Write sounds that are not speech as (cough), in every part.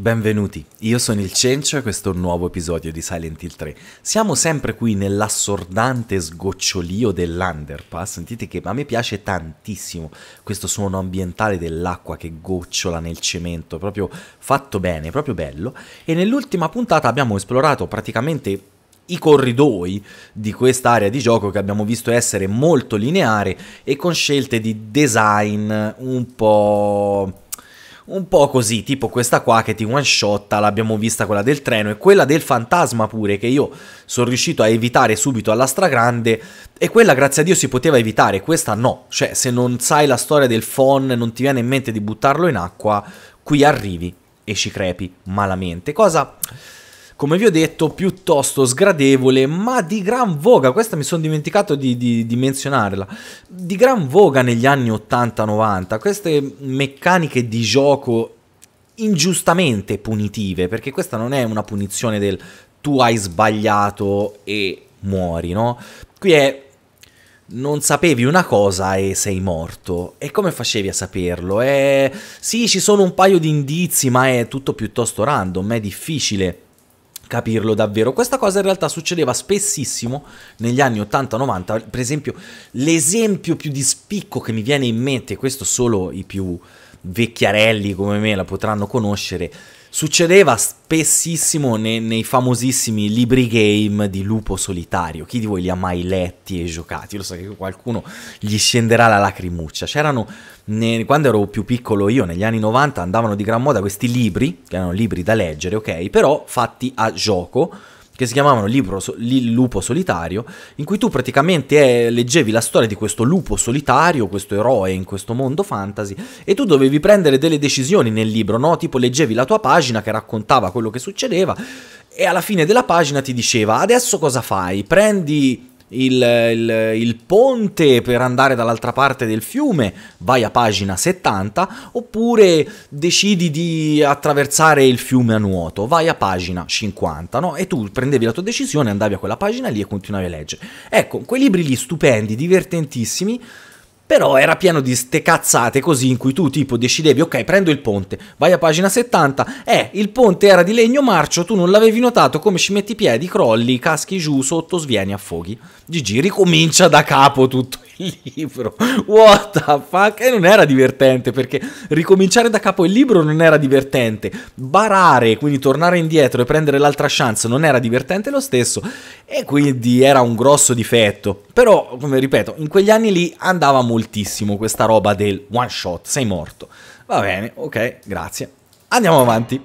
Benvenuti, io sono il Cencio e questo è un nuovo episodio di Silent Hill 3. Siamo sempre qui nell'assordante sgocciolio dell'underpass, sentite che a me piace tantissimo questo suono ambientale dell'acqua che gocciola nel cemento, proprio fatto bene, proprio bello. E nell'ultima puntata abbiamo esplorato praticamente i corridoi di quest'area di gioco che abbiamo visto essere molto lineare e con scelte di design un po' un po' così, tipo questa qua che ti one shotta, l'abbiamo vista quella del treno e quella del fantasma pure che io sono riuscito a evitare subito alla stragrande e quella grazie a Dio si poteva evitare, questa no, cioè se non sai la storia del phon non ti viene in mente di buttarlo in acqua, qui arrivi e ci crepi malamente, cosa come vi ho detto, piuttosto sgradevole, ma di gran voga, questa mi sono dimenticato di, di, di menzionarla, di gran voga negli anni 80-90, queste meccaniche di gioco ingiustamente punitive, perché questa non è una punizione del tu hai sbagliato e muori, no? Qui è non sapevi una cosa e sei morto. E come facevi a saperlo? Eh, sì, ci sono un paio di indizi, ma è tutto piuttosto random, è difficile capirlo davvero. Questa cosa in realtà succedeva spessissimo negli anni 80-90, per esempio l'esempio più di spicco che mi viene in mente, questo solo i più vecchiarelli come me la potranno conoscere, Succedeva spessissimo nei, nei, famosissimi libri game di Lupo Solitario. Chi di voi li ha mai letti e giocati? Lo so che qualcuno gli scenderà la lacrimuccia. C'erano, ne, quando ero più piccolo io, negli anni 90, andavano di gran moda questi libri, che erano libri da leggere, ok? Però fatti a gioco che si chiamavano Libro, li, Lupo Solitario, in cui tu praticamente eh, leggevi la storia di questo lupo solitario, questo eroe in questo mondo fantasy, e tu dovevi prendere delle decisioni nel libro, no? Tipo leggevi la tua pagina che raccontava quello che succedeva, e alla fine della pagina ti diceva adesso cosa fai? Prendi il, il, il ponte per andare dall'altra parte del fiume, vai a pagina 70, oppure decidi di attraversare il fiume a nuoto, vai a pagina 50, no? E tu prendevi la tua decisione, andavi a quella pagina lì e continuavi a leggere. Ecco, quei libri lì stupendi, divertentissimi, però era pieno di ste cazzate così in cui tu tipo decidevi ok prendo il ponte, vai a pagina 70, eh il ponte era di legno marcio, tu non l'avevi notato come ci metti i piedi, crolli, caschi giù, sotto, svieni, affoghi. Gigi ricomincia da capo tutto il libro, what the fuck, e non era divertente perché ricominciare da capo il libro non era divertente, barare, quindi tornare indietro e prendere l'altra chance non era divertente lo stesso e quindi era un grosso difetto, però come ripeto in quegli anni lì andava molto moltissimo questa roba del one shot, sei morto. Va bene, ok, grazie. Andiamo avanti.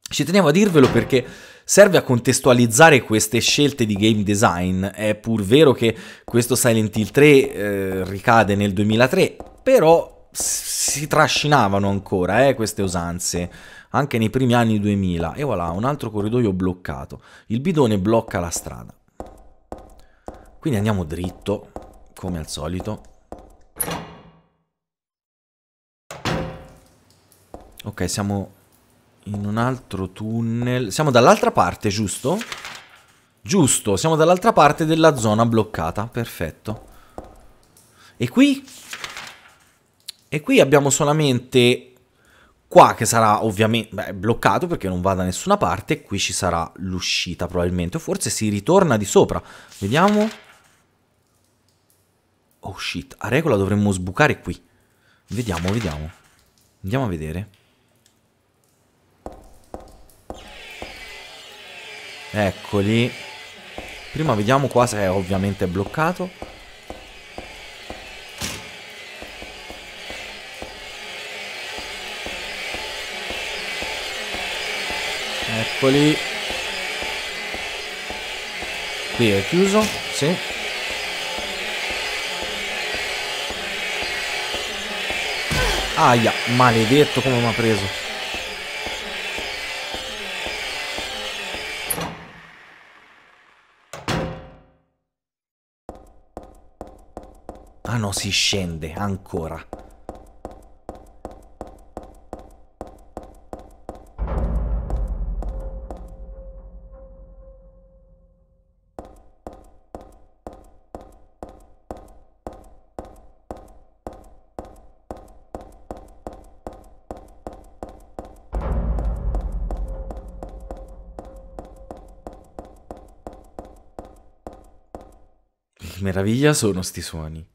Ci tenevo a dirvelo perché serve a contestualizzare queste scelte di game design. È pur vero che questo Silent Hill 3 eh, ricade nel 2003, però si trascinavano ancora eh, queste usanze anche nei primi anni 2000 e voilà un altro corridoio bloccato il bidone blocca la strada quindi andiamo dritto come al solito Ok, siamo in un altro tunnel. Siamo dall'altra parte, giusto? Giusto, siamo dall'altra parte della zona bloccata. Perfetto. E qui? E qui abbiamo solamente qua che sarà ovviamente beh, bloccato perché non va da nessuna parte. Qui ci sarà l'uscita probabilmente. O forse si ritorna di sopra. Vediamo. Oh shit, a regola dovremmo sbucare qui. Vediamo, vediamo. Andiamo a vedere. Eccoli. Prima vediamo qua se è ovviamente bloccato. Eccoli. Qui è chiuso, sì. Aia, maledetto come mi ha preso. Ah no, si scende ancora. meraviglia sono sti suoni.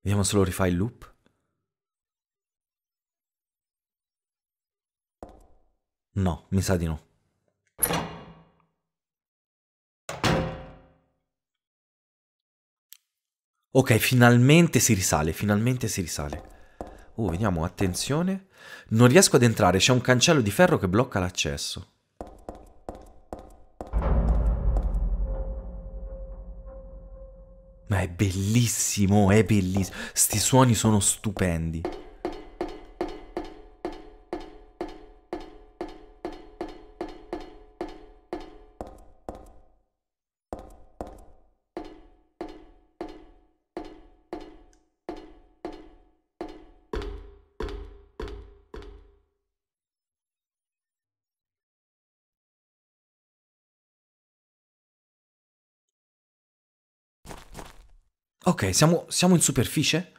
Vediamo se lo rifà il loop. No, mi sa di no. Ok, finalmente si risale, finalmente si risale. Uh, vediamo, attenzione. Non riesco ad entrare, c'è un cancello di ferro che blocca l'accesso. Ma è bellissimo, è bellissimo. Sti suoni sono stupendi. Ok, siamo, siamo in superficie?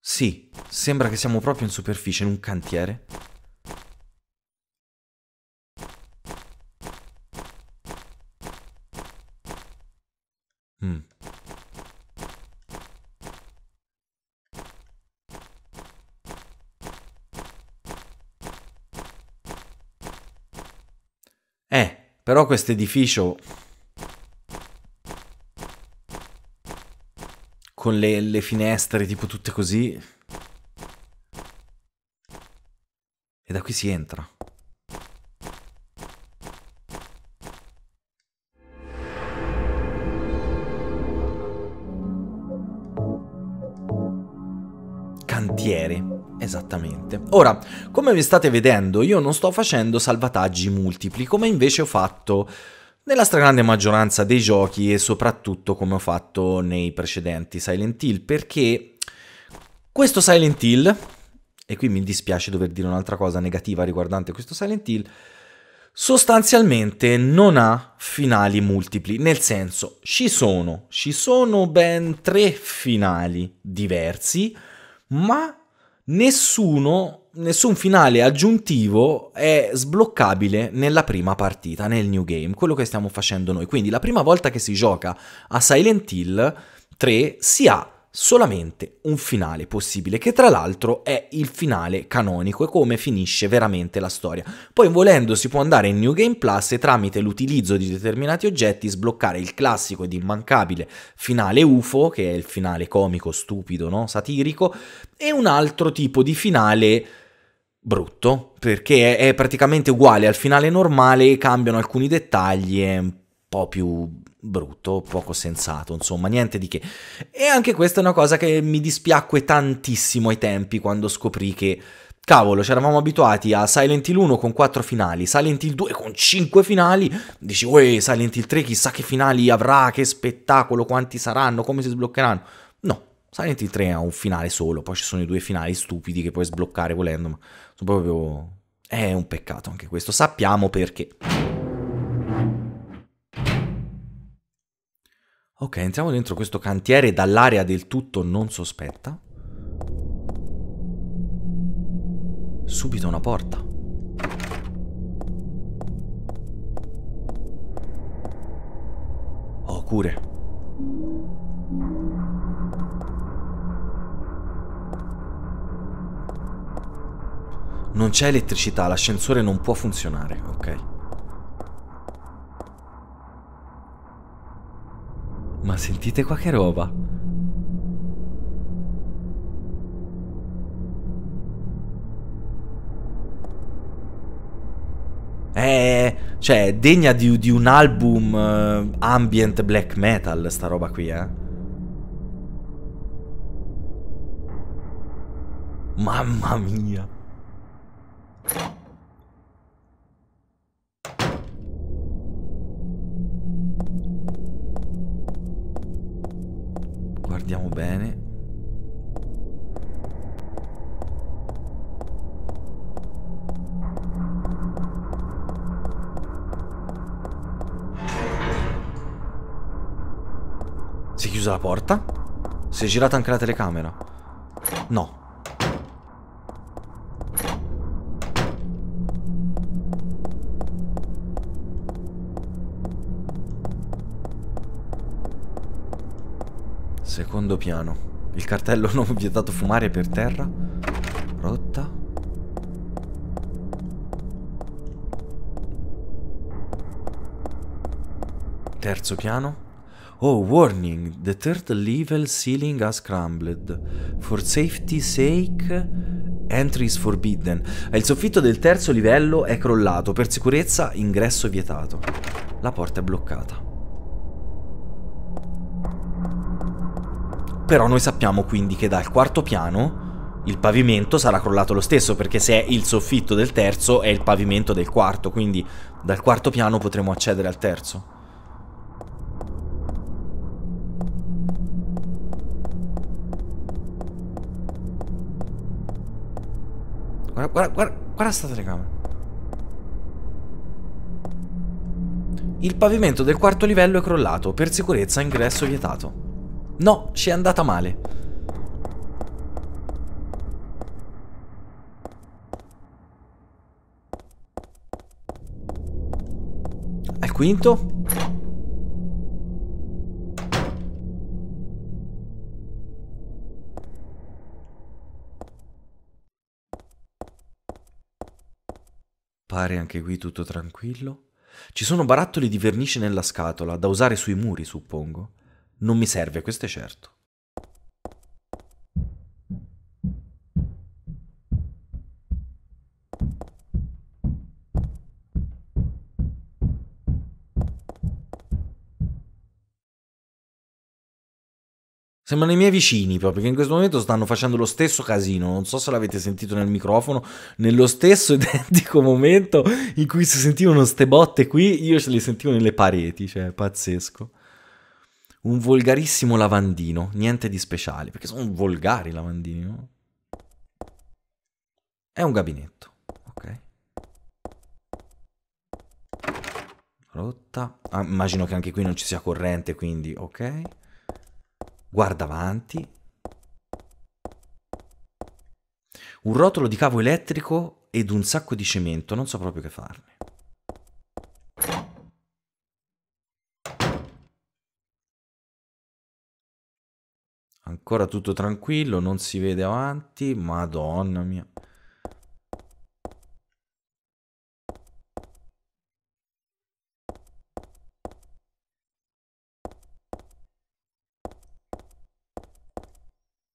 Sì, sembra che siamo proprio in superficie, in un cantiere. Mm. Eh, però questo edificio con le, le finestre tipo tutte così. E da qui si entra. Cantieri. Esattamente. Ora, come vi state vedendo, io non sto facendo salvataggi multipli, come invece ho fatto nella stragrande maggioranza dei giochi e soprattutto come ho fatto nei precedenti Silent Hill, perché questo Silent Hill, e qui mi dispiace dover dire un'altra cosa negativa riguardante questo Silent Hill, sostanzialmente non ha finali multipli, nel senso ci sono, ci sono ben tre finali diversi, ma nessuno, nessun finale aggiuntivo è sbloccabile nella prima partita, nel new game, quello che stiamo facendo noi. Quindi la prima volta che si gioca a Silent Hill 3 si ha solamente un finale possibile, che tra l'altro è il finale canonico e come finisce veramente la storia. Poi volendo si può andare in New Game Plus e tramite l'utilizzo di determinati oggetti sbloccare il classico ed immancabile finale UFO, che è il finale comico, stupido, no? satirico, e un altro tipo di finale brutto, perché è praticamente uguale al finale normale, cambiano alcuni dettagli, è un po' più brutto, poco sensato, insomma, niente di che. E anche questa è una cosa che mi dispiacque tantissimo ai tempi quando scoprì che cavolo, ci eravamo abituati a Silent Hill 1 con 4 finali, Silent Hill 2 con 5 finali, dici, uè, Silent Hill 3 chissà che finali avrà, che spettacolo, quanti saranno, come si sbloccheranno. No, Silent Hill 3 ha un finale solo, poi ci sono i due finali stupidi che puoi sbloccare volendo, ma sono proprio... è un peccato anche questo, sappiamo perché. Ok, entriamo dentro questo cantiere dall'area del tutto non sospetta. Subito una porta. Oh, cure. Non c'è elettricità, l'ascensore non può funzionare, ok. Ma sentite qua che roba. Eh, cioè, è, cioè, degna di, di un album uh, ambient black metal, sta roba qui, eh. Mamma mia. guardiamo bene. Si è chiusa la porta? Si è girata anche la telecamera? No. Secondo piano. Il cartello (laughs) non vietato fumare per terra. Rotta. Terzo piano. Oh, warning, the third level ceiling has crumbled. For safety sake, entry is forbidden. Il soffitto del terzo livello è crollato, per sicurezza ingresso vietato. La porta è bloccata. però noi sappiamo quindi che dal quarto piano il pavimento sarà crollato lo stesso, perché se è il soffitto del terzo è il pavimento del quarto, quindi dal quarto piano potremo accedere al terzo. Guarda, guarda, guarda, guarda sta telecamera. Il pavimento del quarto livello è crollato, per sicurezza ingresso vietato. No, ci è andata male. Al quinto? Pare anche qui tutto tranquillo. Ci sono barattoli di vernice nella scatola, da usare sui muri, suppongo non mi serve, questo è certo. Sembrano i miei vicini proprio, che in questo momento stanno facendo lo stesso casino. Non so se l'avete sentito nel microfono, nello stesso (laughs) identico momento in cui si sentivano ste botte qui, io ce le sentivo nelle pareti, cioè pazzesco un volgarissimo lavandino, niente di speciale, perché sono volgari i lavandini, no? È un gabinetto, ok? Rotta. Ah, immagino che anche qui non ci sia corrente, quindi ok. Guarda avanti. Un rotolo di cavo elettrico ed un sacco di cemento, non so proprio che farne. Ancora tutto tranquillo, non si vede avanti. Madonna mia.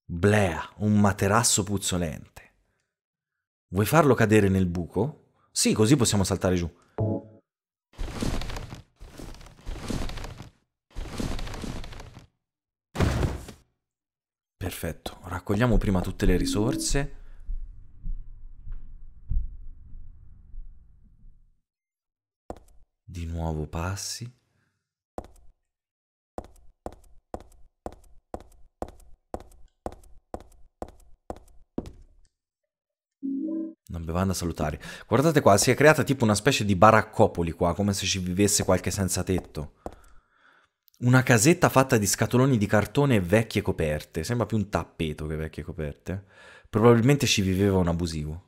Blea, un materasso puzzolente. Vuoi farlo cadere nel buco? Sì, così possiamo saltare giù. perfetto. Raccogliamo prima tutte le risorse. Di nuovo passi. Una bevanda salutare. Guardate qua, si è creata tipo una specie di baraccopoli qua, come se ci vivesse qualche senza tetto. Una casetta fatta di scatoloni di cartone e vecchie coperte. Sembra più un tappeto che vecchie coperte. Probabilmente ci viveva un abusivo.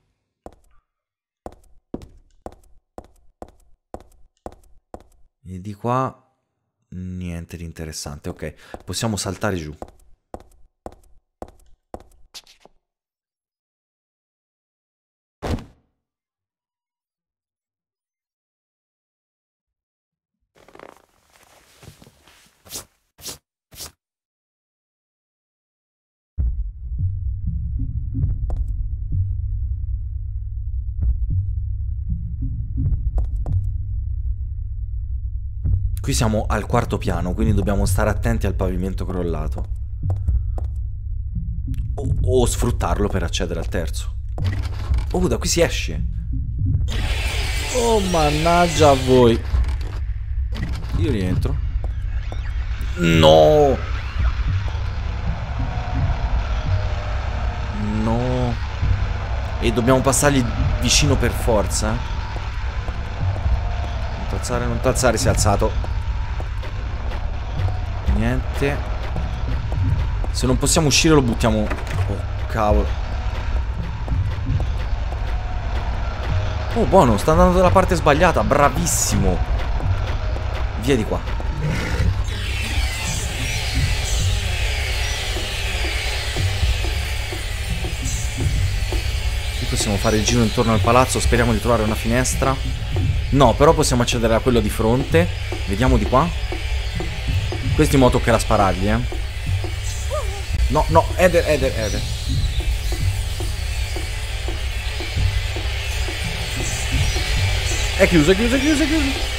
E di qua niente di interessante. Ok, possiamo saltare giù. Qui siamo al quarto piano, quindi dobbiamo stare attenti al pavimento crollato. O, o sfruttarlo per accedere al terzo. Oh, da qui si esce. Oh, mannaggia a voi. Io rientro. No! No. E dobbiamo passargli vicino per forza? Non tazzare, non tazzare, si è alzato niente Se non possiamo uscire lo buttiamo Oh cavolo Oh buono sta andando dalla parte sbagliata Bravissimo Via di qua possiamo fare il giro intorno al palazzo Speriamo di trovare una finestra No, però possiamo accedere a quello di fronte Vediamo di qua questi mo toccherà sparargli, eh. No, no, Eder, Eder, Eder. È chiuso, è chiuso, è chiuso, è chiuso.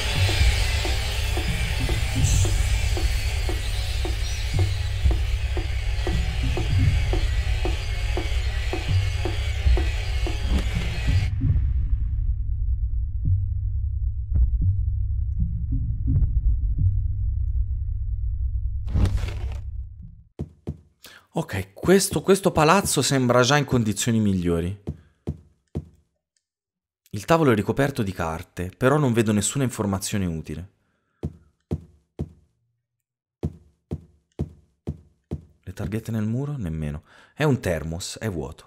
Questo, questo palazzo sembra già in condizioni migliori. Il tavolo è ricoperto di carte, però non vedo nessuna informazione utile. Le targhette nel muro? Nemmeno. È un termos, è vuoto.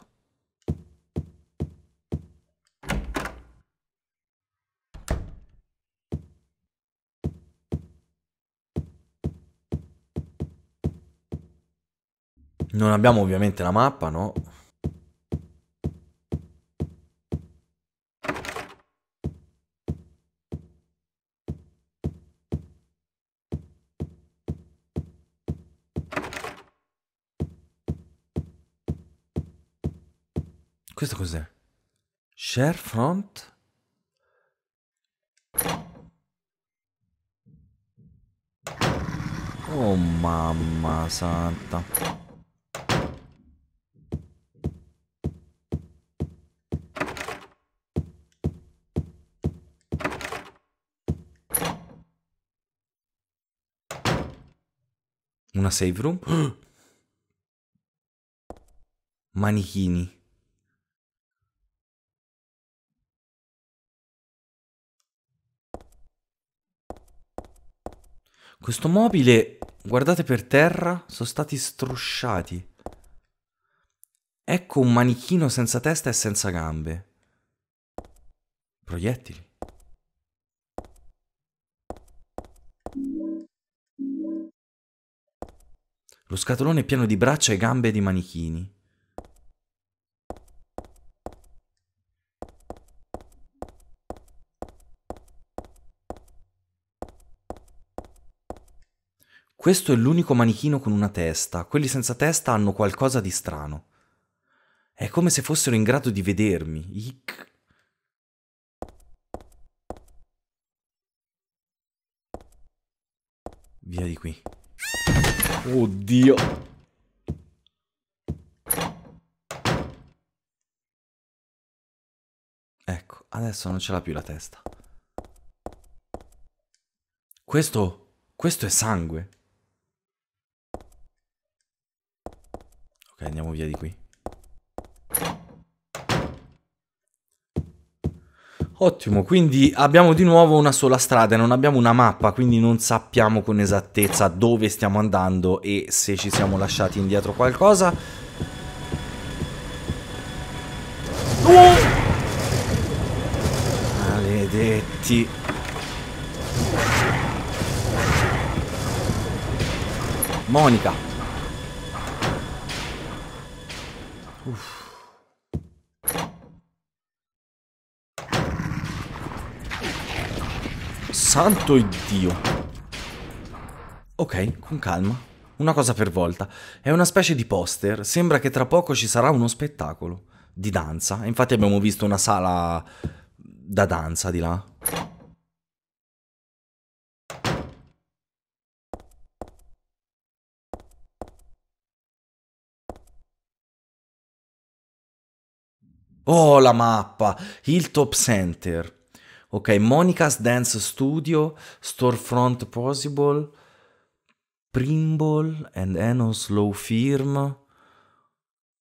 Non abbiamo ovviamente la mappa, no? Questo cos'è? Share front? Oh mamma santa save room. (gasps) Manichini. Questo mobile, guardate per terra, sono stati strusciati. Ecco un manichino senza testa e senza gambe. Proiettili. Lo scatolone è pieno di braccia e gambe di manichini. Questo è l'unico manichino con una testa, quelli senza testa hanno qualcosa di strano. È come se fossero in grado di vedermi. Ic. Via di qui. Oddio. Ecco, adesso non ce l'ha più la testa. Questo, questo è sangue. Ok, andiamo via di qui. Ottimo, quindi abbiamo di nuovo una sola strada, e non abbiamo una mappa, quindi non sappiamo con esattezza dove stiamo andando e se ci siamo lasciati indietro qualcosa. Oh! Maledetti. Monica. Uff. Santo Dio. Ok, con calma. Una cosa per volta. È una specie di poster. Sembra che tra poco ci sarà uno spettacolo di danza. Infatti abbiamo visto una sala da danza di là. Oh, la mappa! Il top Center. Ok, Monica's Dance Studio, Storefront Possible, Primble and Enos Low Firm,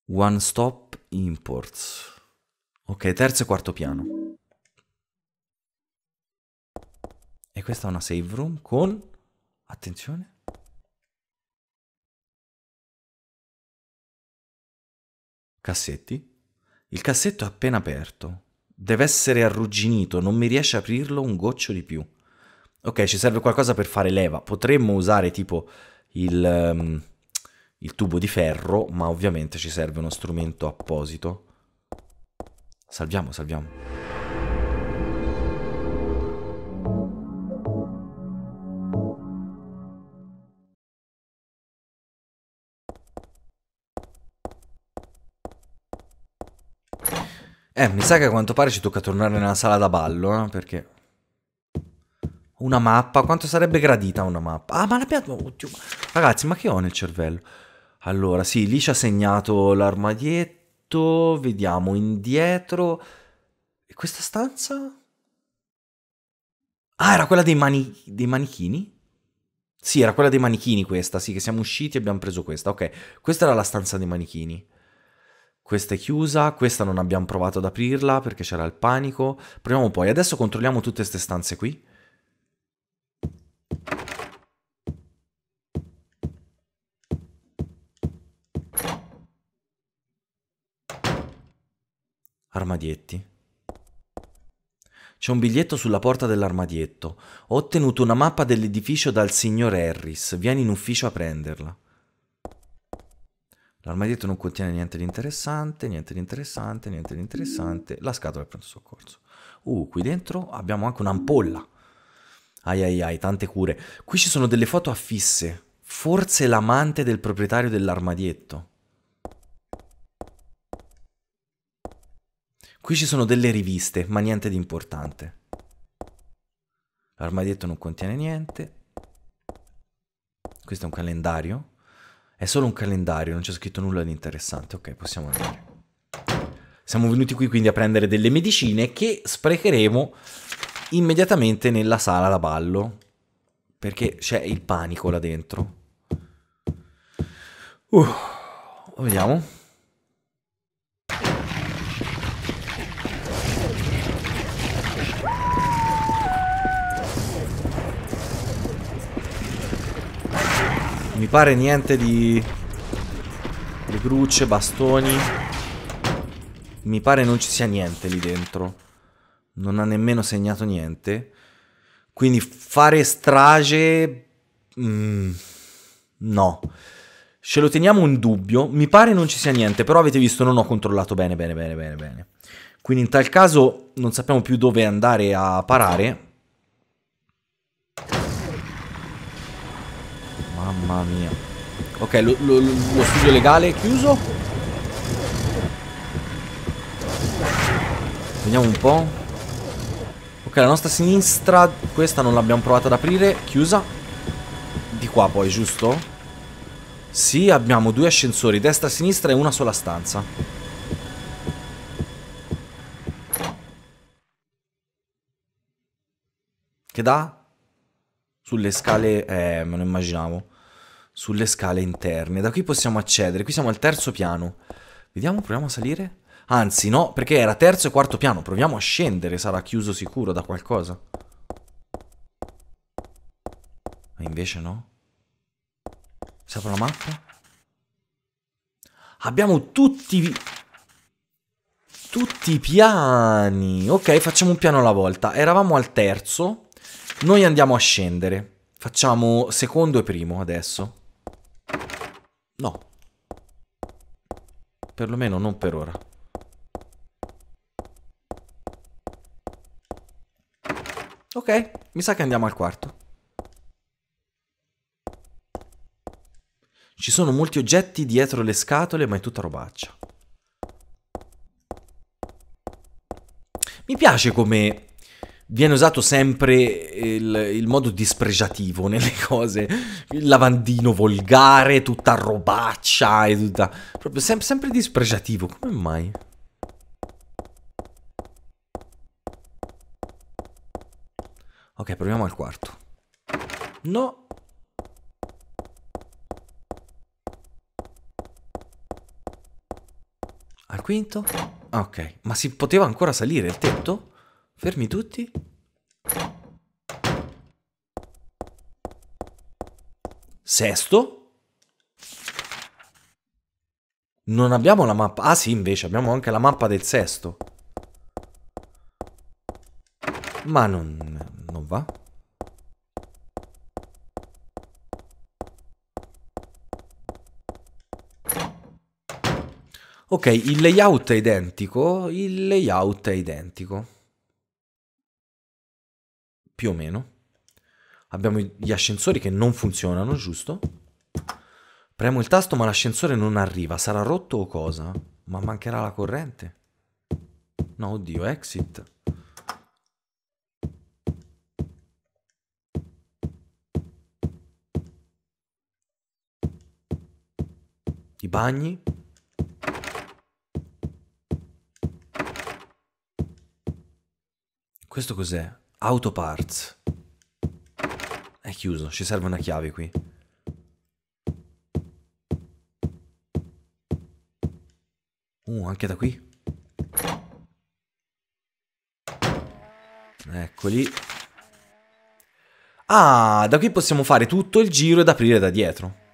One Stop Imports. Ok, terzo e quarto piano. E questa è una save room con... Attenzione. Cassetti. Il cassetto è appena aperto deve essere arrugginito, non mi riesce a aprirlo un goccio di più. Ok, ci serve qualcosa per fare leva. Potremmo usare tipo il, um, il tubo di ferro, ma ovviamente ci serve uno strumento apposito. Salviamo, salviamo. Eh, mi sa che a quanto pare ci tocca tornare nella sala da ballo, eh, perché... Una mappa, quanto sarebbe gradita una mappa? Ah, ma l'abbiamo... Oddio. Ragazzi, ma che ho nel cervello? Allora, sì, lì ci ha segnato l'armadietto, vediamo, indietro... E questa stanza? Ah, era quella dei, mani... dei manichini? Sì, era quella dei manichini questa, sì, che siamo usciti e abbiamo preso questa, ok. Questa era la stanza dei manichini questa è chiusa, questa non abbiamo provato ad aprirla perché c'era il panico. Proviamo poi, adesso controlliamo tutte queste stanze qui. Armadietti. C'è un biglietto sulla porta dell'armadietto. Ho ottenuto una mappa dell'edificio dal signor Harris. Vieni in ufficio a prenderla. L'armadietto non contiene niente di interessante, niente di interessante, niente di interessante. La scatola è pronto soccorso. Uh, qui dentro abbiamo anche un'ampolla. Ai ai ai, tante cure. Qui ci sono delle foto affisse. Forse l'amante del proprietario dell'armadietto. Qui ci sono delle riviste, ma niente di importante. L'armadietto non contiene niente. Questo è un calendario. È solo un calendario, non c'è scritto nulla di interessante. Ok, possiamo andare. Siamo venuti qui quindi a prendere delle medicine che sprecheremo immediatamente nella sala da ballo. Perché c'è il panico là dentro. Uh, vediamo. mi pare niente di... Le grucce, bastoni. Mi pare non ci sia niente lì dentro. Non ha nemmeno segnato niente. Quindi fare strage... Mm, no. Ce lo teniamo in dubbio. Mi pare non ci sia niente, però avete visto non ho controllato bene, bene, bene, bene, bene. Quindi in tal caso non sappiamo più dove andare a parare. Mamma mia. Ok, lo, lo, lo studio legale è chiuso. Vediamo un po'. Ok, la nostra sinistra, questa non l'abbiamo provata ad aprire, chiusa. Di qua poi, giusto? Sì, abbiamo due ascensori, destra, e sinistra e una sola stanza. Che dà? Sulle scale, eh, me lo immaginavo sulle scale interne. Da qui possiamo accedere. Qui siamo al terzo piano. Vediamo, proviamo a salire. Anzi, no, perché era terzo e quarto piano. Proviamo a scendere. Sarà chiuso sicuro da qualcosa. Ma invece no. Si apre la mappa. Abbiamo tutti... Tutti i piani. Ok, facciamo un piano alla volta. Eravamo al terzo. Noi andiamo a scendere. Facciamo secondo e primo adesso. No. Perlomeno non per ora. Ok, mi sa che andiamo al quarto. Ci sono molti oggetti dietro le scatole, ma è tutta robaccia. Mi piace come viene usato sempre il, il, modo dispregiativo nelle cose, il lavandino volgare, tutta robaccia e tutta... proprio sem sempre dispregiativo, come mai? Ok, proviamo al quarto. No. Al quinto? Ok, ma si poteva ancora salire il tetto? Fermi tutti. Sesto. Non abbiamo la mappa. Ah sì, invece, abbiamo anche la mappa del sesto. Ma non, non va. Ok, il layout è identico, il layout è identico più o meno. Abbiamo gli ascensori che non funzionano, giusto? Premo il tasto ma l'ascensore non arriva, sarà rotto o cosa? Ma mancherà la corrente? No, oddio, exit. I bagni? Questo cos'è? Auto parts. È chiuso, ci serve una chiave qui. Uh, anche da qui. Eccoli. Ah, da qui possiamo fare tutto il giro ed aprire da dietro.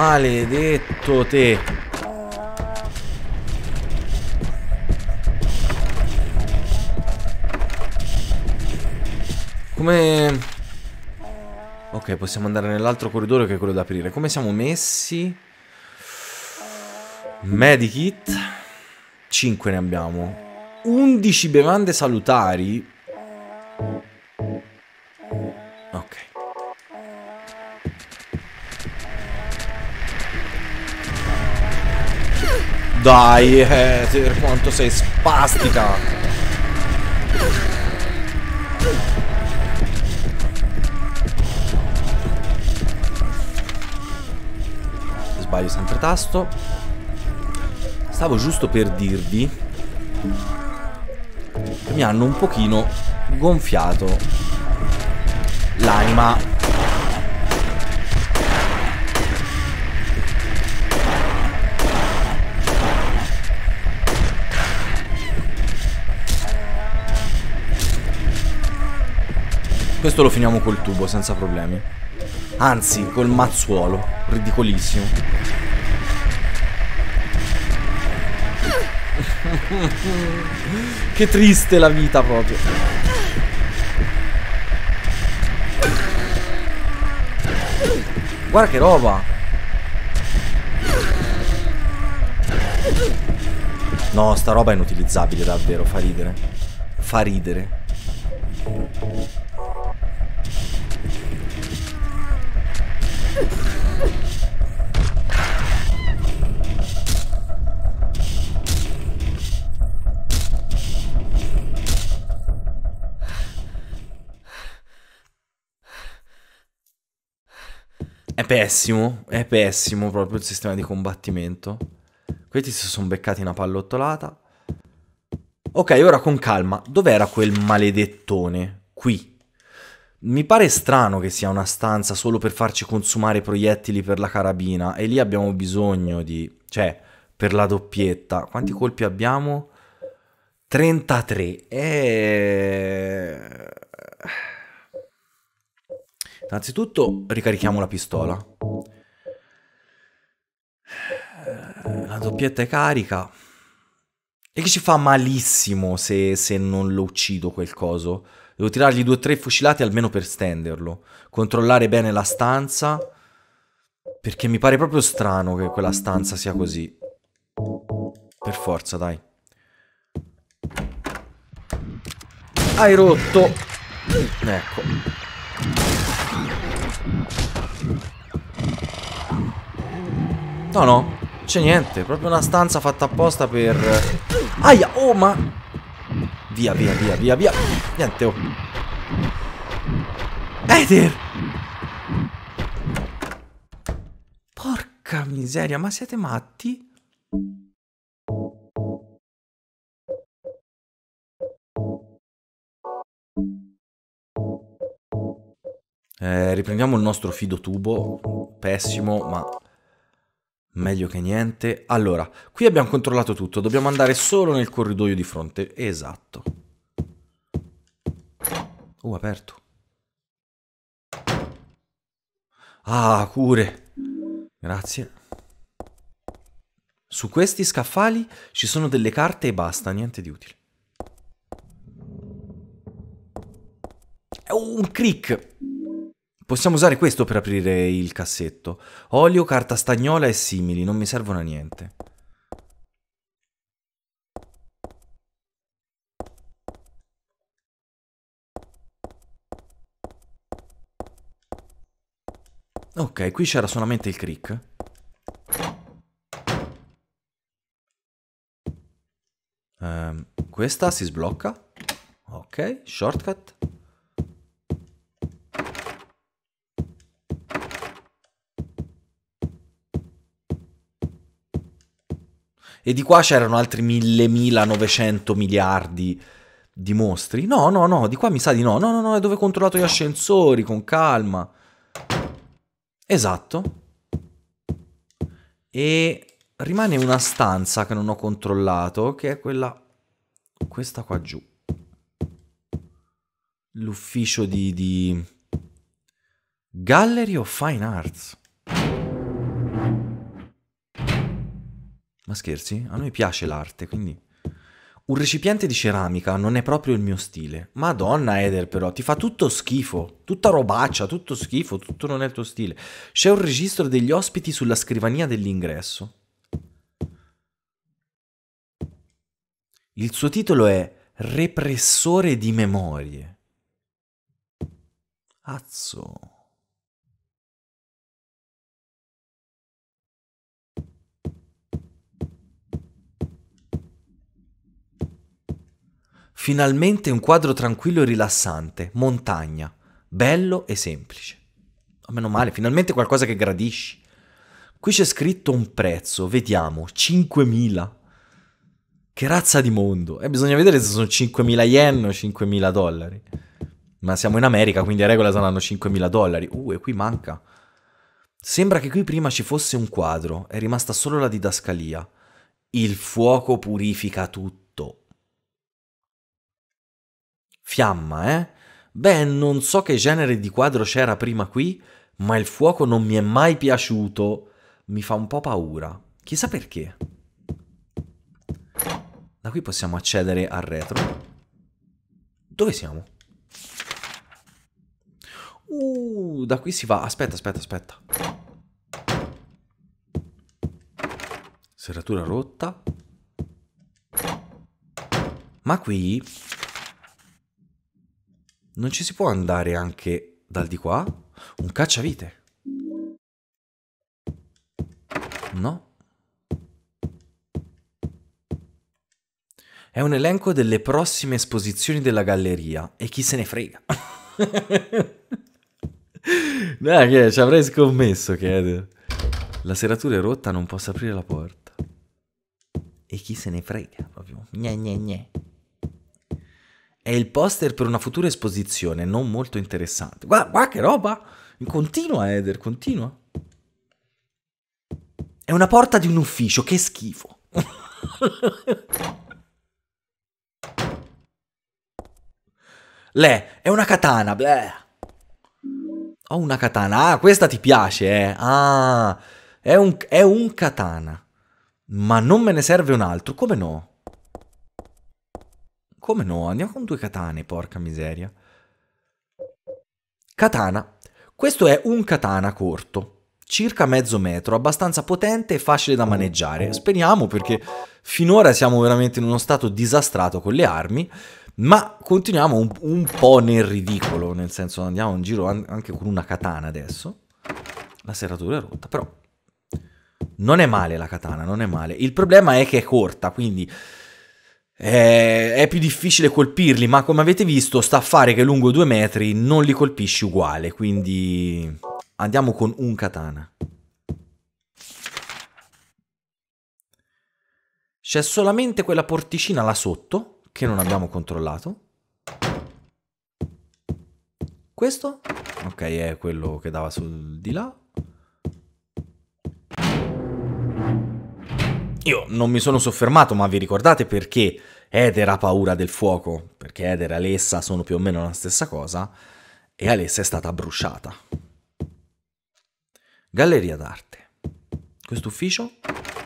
Maledetto te Come... Ok, possiamo andare nell'altro corridoio che è quello da aprire Come siamo messi? Medikit 5 ne abbiamo 11 bevande salutari dai, eh, quanto sei spastica. Sbaglio sempre tasto. Stavo giusto per dirvi che mi hanno un pochino gonfiato l'anima Questo lo finiamo col tubo senza problemi. Anzi, col mazzuolo. Ridicolissimo. che triste la vita proprio. Guarda che roba. No, sta roba è inutilizzabile davvero, fa ridere. Fa ridere. pessimo, è pessimo proprio il sistema di combattimento. Questi si sono beccati una pallottolata. Ok, ora con calma, dov'era quel maledettone? Qui. Mi pare strano che sia una stanza solo per farci consumare proiettili per la carabina e lì abbiamo bisogno di... cioè, per la doppietta. Quanti colpi abbiamo? 33. Eeeh... Innanzitutto ricarichiamo la pistola. La doppietta è carica. E che ci fa malissimo se, se non lo uccido quel coso. Devo tirargli due o tre fucilate almeno per stenderlo. Controllare bene la stanza. Perché mi pare proprio strano che quella stanza sia così. Per forza, dai. Hai rotto. Ecco. No, no, c'è niente. Proprio una stanza fatta apposta per... Aia, oh, ma... Via, via, via, via, via. Niente, oh. Ether! Porca miseria, ma siete matti? Eh, riprendiamo il nostro fido tubo, pessimo ma meglio che niente. Allora, qui abbiamo controllato tutto, dobbiamo andare solo nel corridoio di fronte, esatto. Oh, aperto. Ah, cure. Grazie. Su questi scaffali ci sono delle carte e basta, niente di utile. Oh, un crick! Possiamo usare questo per aprire il cassetto. Olio, carta stagnola e simili, non mi servono a niente. Ok, qui c'era solamente il crick. Um, questa si sblocca. Ok, shortcut. e di qua c'erano altri mille, mila, novecento miliardi di mostri. No, no, no, di qua mi sa di no. No, no, no, è dove ho controllato gli ascensori, con calma. Esatto. E rimane una stanza che non ho controllato, che è quella... Questa qua giù. L'ufficio di, di... Gallery of Fine Arts. Ma scherzi? A noi piace l'arte, quindi... Un recipiente di ceramica non è proprio il mio stile. Madonna Eder però, ti fa tutto schifo, tutta robaccia, tutto schifo, tutto non è il tuo stile. C'è un registro degli ospiti sulla scrivania dell'ingresso. Il suo titolo è Repressore di memorie. Azzo. Finalmente un quadro tranquillo e rilassante, montagna, bello e semplice. Ma meno male, finalmente qualcosa che gradisci. Qui c'è scritto un prezzo, vediamo, 5.000. Che razza di mondo? E eh, bisogna vedere se sono 5.000 yen o 5.000 dollari. Ma siamo in America, quindi a regola saranno 5.000 dollari. Uh, e qui manca. Sembra che qui prima ci fosse un quadro, è rimasta solo la didascalia. Il fuoco purifica tutto. Fiamma, eh? Beh, non so che genere di quadro c'era prima qui, ma il fuoco non mi è mai piaciuto. Mi fa un po' paura. Chissà perché. Da qui possiamo accedere al retro. Dove siamo? Uh, da qui si va. Aspetta, aspetta, aspetta. Serratura rotta. Ma qui non ci si può andare anche dal di qua? Un cacciavite. No? È un elenco delle prossime esposizioni della galleria e chi se ne frega. no, (laughs) che ci avrei scommesso che la serratura è rotta, non posso aprire la porta. E chi se ne frega proprio. Gne gne gne. È il poster per una futura esposizione non molto interessante. Guarda, guarda che roba! Continua, Eder, continua. È una porta di un ufficio, che schifo. Le, è una katana, bleh. Ho una katana. Ah, questa ti piace, eh. Ah, è un, è un katana. Ma non me ne serve un altro, come no? Come no? Andiamo con due katane, porca miseria. Katana. Questo è un katana corto, circa mezzo metro, abbastanza potente e facile da maneggiare. Speriamo perché finora siamo veramente in uno stato disastrato con le armi, ma continuiamo un, un po' nel ridicolo, nel senso andiamo in giro an anche con una katana adesso. La serratura è rotta, però non è male la katana, non è male. Il problema è che è corta, quindi eh, è più difficile colpirli, ma come avete visto sta a fare che lungo due metri non li colpisci uguale, quindi andiamo con un katana. C'è solamente quella porticina là sotto, che non abbiamo controllato. Questo? Ok, è quello che dava sul di là. Io non mi sono soffermato, ma vi ricordate perché Eder ha paura del fuoco? Perché Eder e Alessa sono più o meno la stessa cosa e Alessa è stata bruciata. Galleria d'arte. Questo ufficio?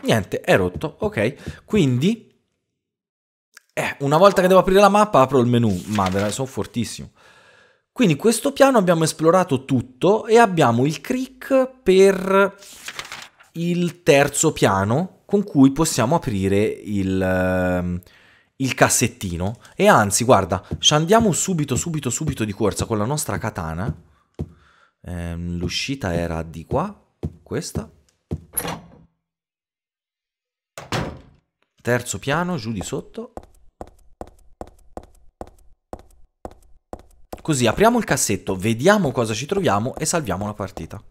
Niente, è rotto, ok. Quindi eh, una volta che devo aprire la mappa apro il menu, ma sono fortissimo. Quindi questo piano abbiamo esplorato tutto e abbiamo il crick per il terzo piano con cui possiamo aprire il, ehm, il cassettino. E anzi, guarda, ci andiamo subito, subito, subito di corsa con la nostra katana. Ehm, l'uscita era di qua, questa. Terzo piano, giù di sotto. Così apriamo il cassetto, vediamo cosa ci troviamo e salviamo la partita.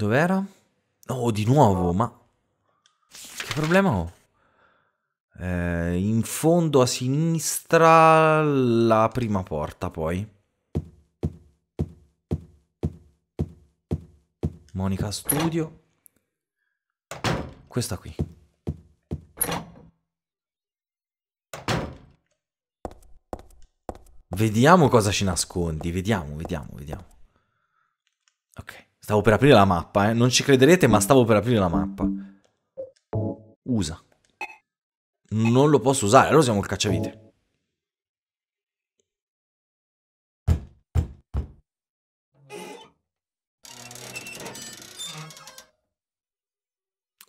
Dov'era? Oh, di nuovo, ma... Che problema ho? Eh, in fondo a sinistra la prima porta, poi. Monica Studio. Questa qui. Vediamo cosa ci nascondi. Vediamo, vediamo, vediamo. Ok. Stavo per aprire la mappa, eh. Non ci crederete, ma stavo per aprire la mappa. Usa. Non lo posso usare, allora usiamo il cacciavite.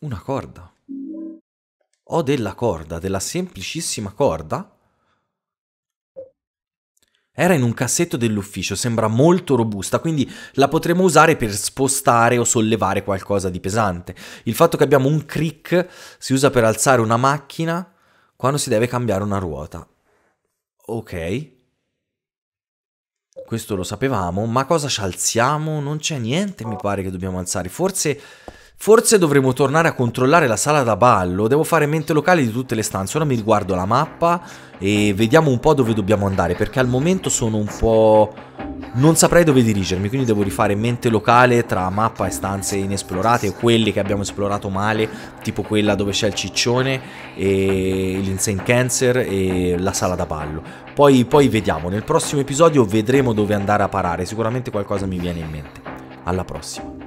Una corda. Ho della corda, della semplicissima corda era in un cassetto dell'ufficio, sembra molto robusta, quindi la potremmo usare per spostare o sollevare qualcosa di pesante. Il fatto che abbiamo un crick si usa per alzare una macchina quando si deve cambiare una ruota. Ok. Questo lo sapevamo, ma cosa ci alziamo? Non c'è niente, mi pare che dobbiamo alzare. Forse Forse dovremo tornare a controllare la sala da ballo, devo fare mente locale di tutte le stanze, ora mi riguardo la mappa e vediamo un po' dove dobbiamo andare, perché al momento sono un po'... non saprei dove dirigermi, quindi devo rifare mente locale tra mappa e stanze inesplorate, quelle che abbiamo esplorato male, tipo quella dove c'è il ciccione, e l'insane cancer e la sala da ballo. Poi, poi vediamo, nel prossimo episodio vedremo dove andare a parare, sicuramente qualcosa mi viene in mente. Alla prossima.